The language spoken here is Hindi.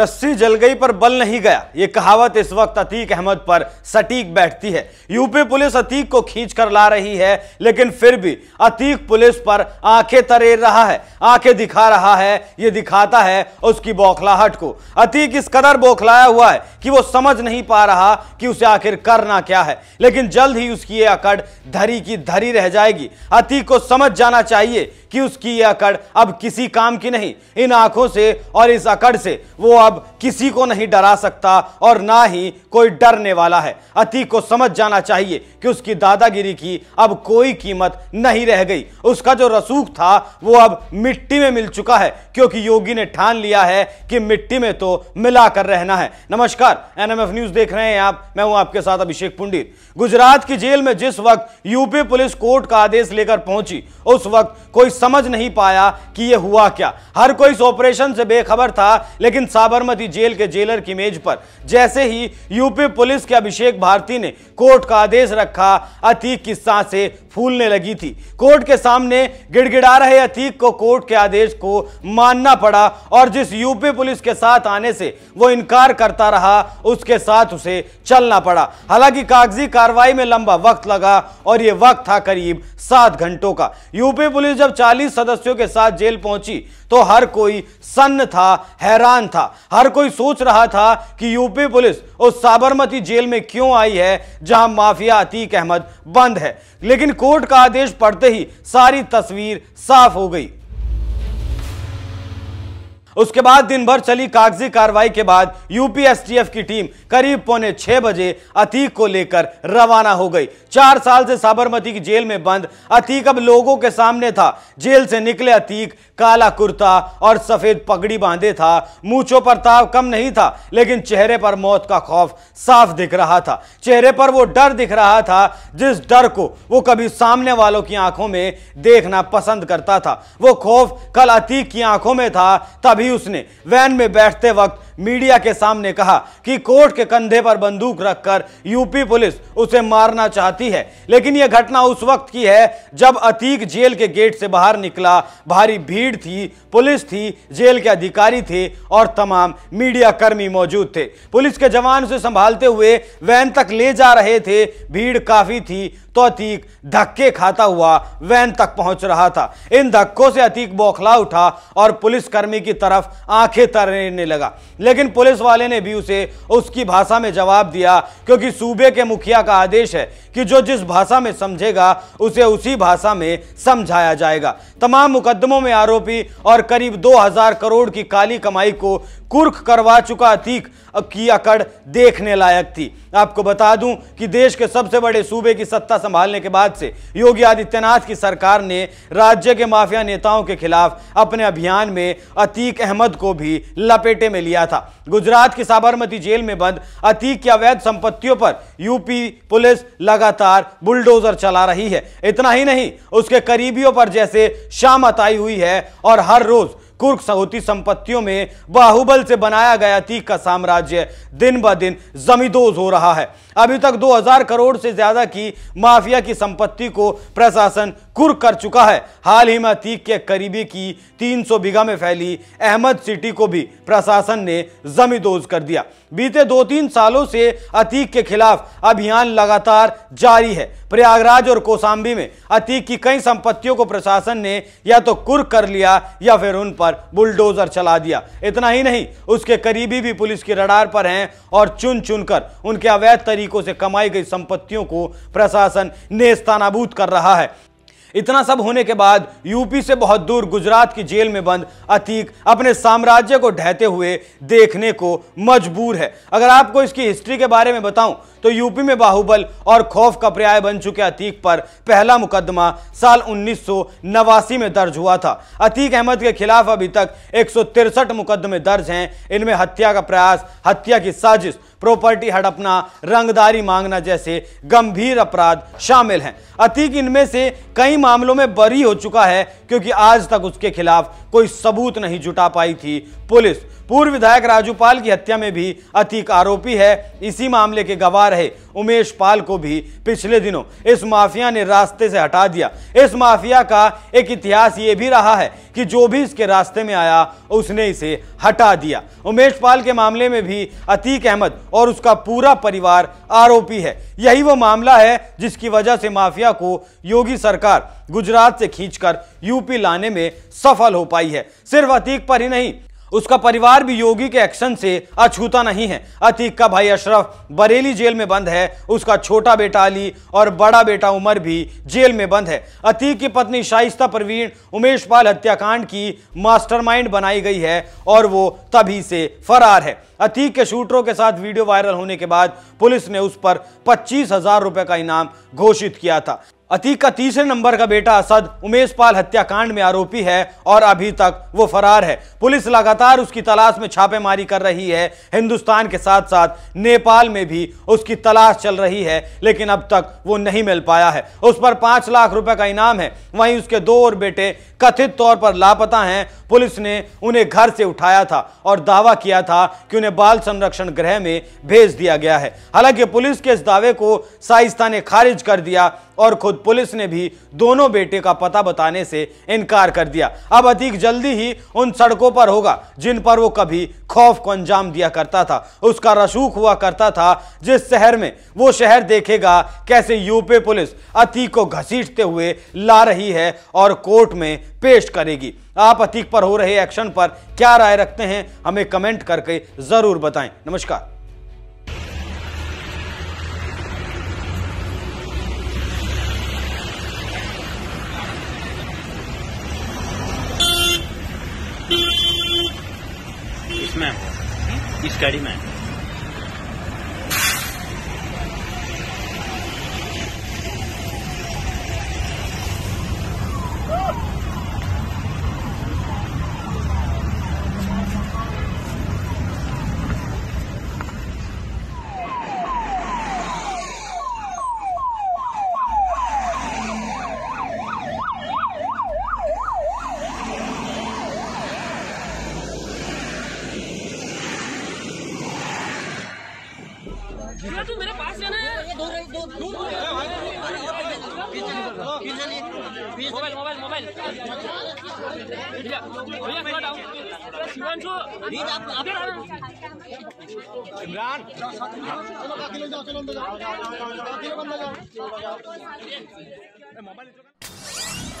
रस्सी जल गई पर बल नहीं गया ये कहावत इस वक्त अतीक अहमद पर सटीक बैठती है यूपी पुलिस अतीक को खींच कर ला रही है लेकिन फिर भी अतीक पुलिस पर आंखें तरेर रहा है आंखें दिखा रहा है ये दिखाता है उसकी बौखलाहट को अतीक इस कदर बौखलाया हुआ है कि वो समझ नहीं पा रहा कि उसे आखिर करना क्या है लेकिन जल्द ही उसकी ये अकड़ धरी की धरी रह जाएगी अतीक को समझ जाना चाहिए कि उसकी ये अकड़ अब किसी काम की नहीं इन आंखों से और इस अकड़ से वो अब किसी को नहीं डरा सकता और ना ही कोई डरने वाला है अतीक को समझ जाना चाहिए कि उसकी दादागिरी की अब कोई कीमत नहीं रह गई उसका जो रसूख था वो अब मिट्टी में मिल चुका है क्योंकि योगी ने ठान लिया है कि मिट्टी में तो मिला कर रहना है नमस्कार एनएमएफ न्यूज देख रहे हैं आप मैं हूं आपके साथ अभिषेक पुंडीर गुजरात की जेल में जिस वक्त यूपी पुलिस कोर्ट का आदेश लेकर पहुंची उस वक्त कोई समझ नहीं पाया कि यह हुआ क्या हर कोई इस ऑपरेशन से बेखबर था लेकिन साबरमती जेल के जेलर की मेज पर जैसे ही यूपी पुलिस के अभिषेक भारती ने कोर्ट का आदेश रखा अतीक की सांसें फूलने लगी थी कोर्ट के सामने गिड़गिड़ा रहे अतीक को कोर्ट के आदेश को मानना पड़ा और जिस यूपी पुलिस के साथ आने से वो इनकार करता रहा उसके साथ उसे चलना पड़ा हालांकि कागजी कार्रवाई में लंबा वक्त लगा और ये वक्त था करीब सात घंटों का यूपी पुलिस जब चालीस सदस्यों के साथ जेल पहुंची तो हर कोई सन्न था हैरान था हर कोई सोच रहा था कि यूपी पुलिस उस साबरमती जेल में क्यों आई है जहां माफिया अतीक अहमद बंद है लेकिन कोर्ट का आदेश पढ़ते ही सारी तस्वीर साफ हो गई उसके बाद दिन भर चली कागजी कार्रवाई के बाद यूपीएसटीएफ की टीम करीब पौने छह बजे अतीक को लेकर रवाना हो गई चार साल से साबरमती की जेल में बंद अतीक अब लोगों के सामने था जेल से निकले अतीक काला कुर्ता और सफेद पगड़ी बांधे था मूछों पर ताव कम नहीं था लेकिन चेहरे पर मौत का खौफ साफ दिख रहा था चेहरे पर वो डर दिख रहा था जिस डर को वो कभी सामने वालों की आंखों में देखना पसंद करता था वो खौफ कल अतीक की आंखों में था तभी उसने वैन में बैठते वक्त मीडिया के सामने कहा कि कोर्ट के कंधे पर बंदूक रखकर यूपी पुलिस उसे मारना चाहती है लेकिन यह घटना उस वक्त की है जब अतीक जेल के गेट से बाहर निकला भारी भीड़ थी पुलिस थी जेल के अधिकारी थे और तमाम मीडिया कर्मी मौजूद थे पुलिस के जवान उसे संभालते हुए वैन तक ले जा रहे थे भीड़ काफी थी तो अतीक धक्के खाता हुआ वैन तक पहुंच रहा था इन धक्कों से अतीक बौखला उठा और पुलिसकर्मी की तरफ आंखें तरने लगा लेकिन पुलिस वाले ने भी उसे उसकी भाषा में जवाब दिया क्योंकि सूबे के मुखिया का आदेश है कि जो जिस भाषा में समझेगा उसे उसी भाषा में समझाया जाएगा तमाम मुकदमों में आरोपी और करीब दो हजार करोड़ की काली कमाई को कुर्क करवा चुका अतीक की अकड़ देखने लायक थी आपको बता दूं कि देश के सबसे बड़े सूबे की सत्ता संभालने के बाद से योगी आदित्यनाथ की सरकार ने राज्य के माफिया नेताओं के खिलाफ अपने अभियान में अतीक अहमद को भी लपेटे में लिया था गुजरात की साबरमती जेल में बंद अतीक की अवैध संपत्तियों पर यूपी पुलिस लगातार बुलडोजर चला रही है इतना ही नहीं उसके करीबियों पर जैसे शामत आई हुई है और हर रोज कुर्क सहूती संपत्तियों में बाहुबल से बनाया गया अतीक का साम्राज्य दिन ब दिन जमीदोज हो रहा है अभी तक 2000 करोड़ से ज्यादा की माफिया की संपत्ति को प्रशासन कुर कर चुका है हाल ही में अतीक के करीबी की 300 बीघा में फैली अहमद सिटी को भी प्रशासन ने जमीदोज कर दिया बीते दो तीन सालों से अतीक के खिलाफ अभियान लगातार जारी है प्रयागराज और कोसाम्बी में अतीक की कई संपत्तियों को प्रशासन ने या तो कुर कर लिया या फिर उन पर बुलडोजर चला दिया इतना ही नहीं उसके करीबी भी पुलिस के रडार पर हैं और चुन चुनकर उनके अवैध तरीके तरीकों से कमाई गई संपत्तियों को प्रशासन नेस्तानाबूत कर रहा है इतना सब होने के बाद यूपी से बहुत दूर गुजरात की जेल में बंद अतीक अपने साम्राज्य को ढहते हुए देखने को मजबूर है अगर आपको इसकी हिस्ट्री के बारे में बताऊं तो यूपी में बाहुबल और खौफ का पर्याय बन चुके अतीक पर पहला मुकदमा साल उन्नीस में दर्ज हुआ था अतीक अहमद के खिलाफ अभी तक एक मुकदमे दर्ज हैं इनमें हत्या का प्रयास हत्या की साजिश प्रॉपर्टी हड़पना रंगदारी मांगना जैसे गंभीर अपराध शामिल हैं अतीक इनमें से कई मामलों में बरी हो चुका है क्योंकि आज तक उसके खिलाफ कोई सबूत नहीं जुटा पाई थी पुलिस पूर्व विधायक राजूपाल की हत्या में भी अतीक आरोपी है इसी मामले के गवाह रहे उमेश पाल को भी पिछले दिनों इस माफिया ने रास्ते से हटा दिया इस माफिया का एक इतिहास ये भी रहा है कि जो भी इसके रास्ते में आया उसने इसे हटा दिया उमेश पाल के मामले में भी अतीक अहमद और उसका पूरा परिवार आरोपी है यही वो मामला है जिसकी वजह से माफिया को योगी सरकार गुजरात से खींचकर यूपी लाने में सफल हो पाई है सिर्फ अतीक पर ही नहीं उसका परिवार भी योगी के एक्शन से अछूता नहीं है अतीक का भाई अशरफ बरेली जेल में बंद है उसका छोटा बेटा अली और बड़ा बेटा उमर भी जेल में बंद है अतीक की पत्नी शाइस्ता परवीन उमेश पाल हत्याकांड की मास्टरमाइंड बनाई गई है और वो तभी से फरार है अतीक के शूटरों के साथ वीडियो वायरल होने के बाद पुलिस ने उस पर पच्चीस हजार रुपए का इनाम घोषित किया था अतीक का तीसरे नंबर का बेटा असद उमेश पाल हत्याकांड में आरोपी है और अभी तक वो फरार है पुलिस लगातार उसकी तलाश में छापेमारी कर रही है हिंदुस्तान के साथ साथ नेपाल में भी उसकी तलाश चल रही है लेकिन अब तक वो नहीं मिल पाया है उस पर पांच लाख रुपए का इनाम है वहीं उसके दो और बेटे कथित तौर पर लापता हैं पुलिस ने उन्हें घर से उठाया था और दावा किया था कि उन्हें बाल संरक्षण गृह में भेज दिया गया है हालांकि पुलिस के इस दावे को साइस्ता ने खारिज कर दिया और खुद पुलिस ने भी दोनों बेटे का पता बताने से इनकार कर दिया अब अधिक जल्दी ही उन सड़कों पर होगा जिन पर वो कभी खौफ को अंजाम दिया करता था उसका रसूख हुआ करता था जिस शहर में वो शहर देखेगा कैसे यूपी पुलिस अतीक को घसीटते हुए ला रही है और कोर्ट में पेश करेगी आप अतीक पर हो रहे एक्शन पर क्या राय रखते हैं हमें कमेंट करके ज़रूर बताएं नमस्कार इस यस गाडीमा भैया तू मेरे पास रहना है दो दो दूर मोबाइल मोबाइल मोबाइल भैया भैया थोड़ा डाउन शिवांशु अबे इमरान चलो बाकी ले जाओ चलो अंदर जाओ बाकी ले बंदा जाओ मोबाइल